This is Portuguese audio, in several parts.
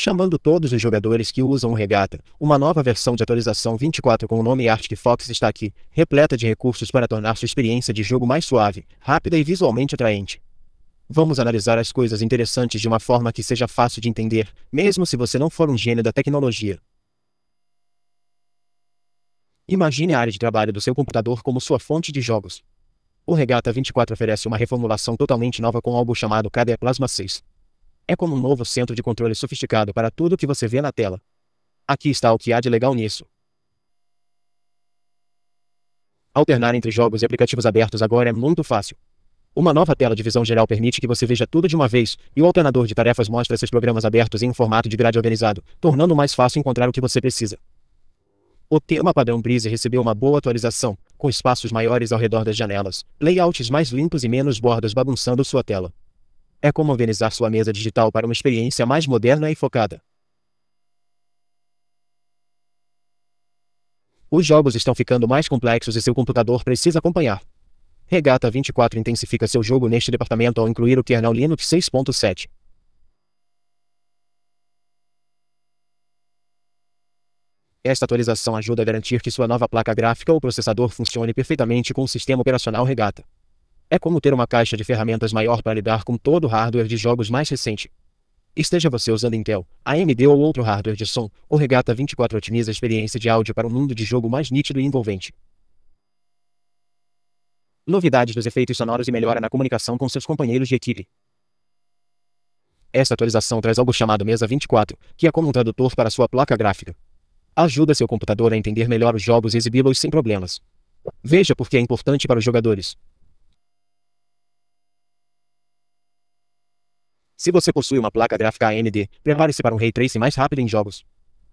chamando todos os jogadores que usam o Regata. Uma nova versão de atualização 24 com o nome Arctic Fox está aqui, repleta de recursos para tornar sua experiência de jogo mais suave, rápida e visualmente atraente. Vamos analisar as coisas interessantes de uma forma que seja fácil de entender, mesmo se você não for um gênio da tecnologia. Imagine a área de trabalho do seu computador como sua fonte de jogos. O Regata 24 oferece uma reformulação totalmente nova com algo chamado KDE Plasma 6. É como um novo centro de controle sofisticado para tudo que você vê na tela. Aqui está o que há de legal nisso. Alternar entre jogos e aplicativos abertos agora é muito fácil. Uma nova tela de visão geral permite que você veja tudo de uma vez, e o alternador de tarefas mostra esses programas abertos em um formato de grade organizado, tornando mais fácil encontrar o que você precisa. O tema padrão Breeze recebeu uma boa atualização, com espaços maiores ao redor das janelas, layouts mais limpos e menos bordas bagunçando sua tela é como organizar sua mesa digital para uma experiência mais moderna e focada. Os jogos estão ficando mais complexos e seu computador precisa acompanhar. Regata 24 intensifica seu jogo neste departamento ao incluir o kernel Linux 6.7. Esta atualização ajuda a garantir que sua nova placa gráfica ou processador funcione perfeitamente com o sistema operacional Regata. É como ter uma caixa de ferramentas maior para lidar com todo o hardware de jogos mais recente. Esteja você usando Intel, AMD ou outro hardware de som, o Regata 24 otimiza a experiência de áudio para um mundo de jogo mais nítido e envolvente. Novidades dos efeitos sonoros e melhora na comunicação com seus companheiros de equipe. Esta atualização traz algo chamado Mesa 24, que é como um tradutor para sua placa gráfica. Ajuda seu computador a entender melhor os jogos e exibi-los sem problemas. Veja por que é importante para os jogadores. Se você possui uma placa gráfica AMD, prepare-se para um ray tracing mais rápido em jogos.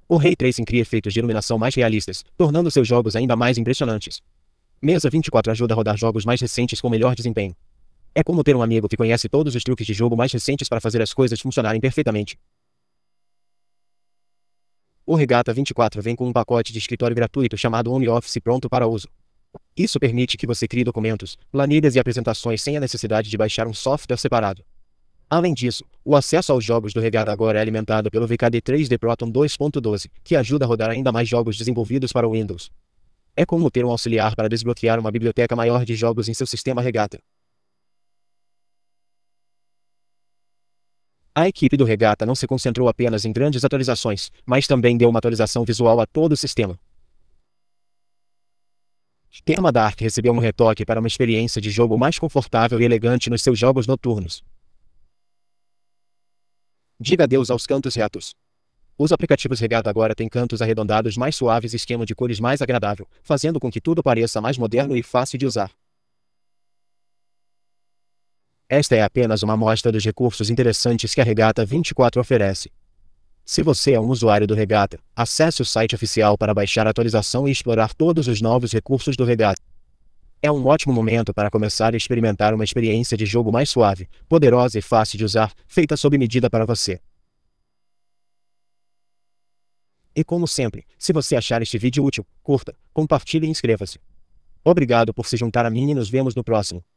O ray tracing cria efeitos de iluminação mais realistas, tornando seus jogos ainda mais impressionantes. Mesa 24 ajuda a rodar jogos mais recentes com melhor desempenho. É como ter um amigo que conhece todos os truques de jogo mais recentes para fazer as coisas funcionarem perfeitamente. O Regata 24 vem com um pacote de escritório gratuito chamado Home Office pronto para uso. Isso permite que você crie documentos, planilhas e apresentações sem a necessidade de baixar um software separado. Além disso, o acesso aos jogos do Regatta agora é alimentado pelo VKD3 de Proton 2.12, que ajuda a rodar ainda mais jogos desenvolvidos para o Windows. É como ter um auxiliar para desbloquear uma biblioteca maior de jogos em seu sistema Regata. A equipe do Regata não se concentrou apenas em grandes atualizações, mas também deu uma atualização visual a todo o sistema. Tema Dark recebeu um retoque para uma experiência de jogo mais confortável e elegante nos seus jogos noturnos. Diga adeus aos cantos retos. Os aplicativos Regato agora têm cantos arredondados mais suaves e esquema de cores mais agradável, fazendo com que tudo pareça mais moderno e fácil de usar. Esta é apenas uma amostra dos recursos interessantes que a Regata 24 oferece. Se você é um usuário do Regata, acesse o site oficial para baixar a atualização e explorar todos os novos recursos do Regata. É um ótimo momento para começar a experimentar uma experiência de jogo mais suave, poderosa e fácil de usar, feita sob medida para você. E como sempre, se você achar este vídeo útil, curta, compartilhe e inscreva-se. Obrigado por se juntar a mim e nos vemos no próximo.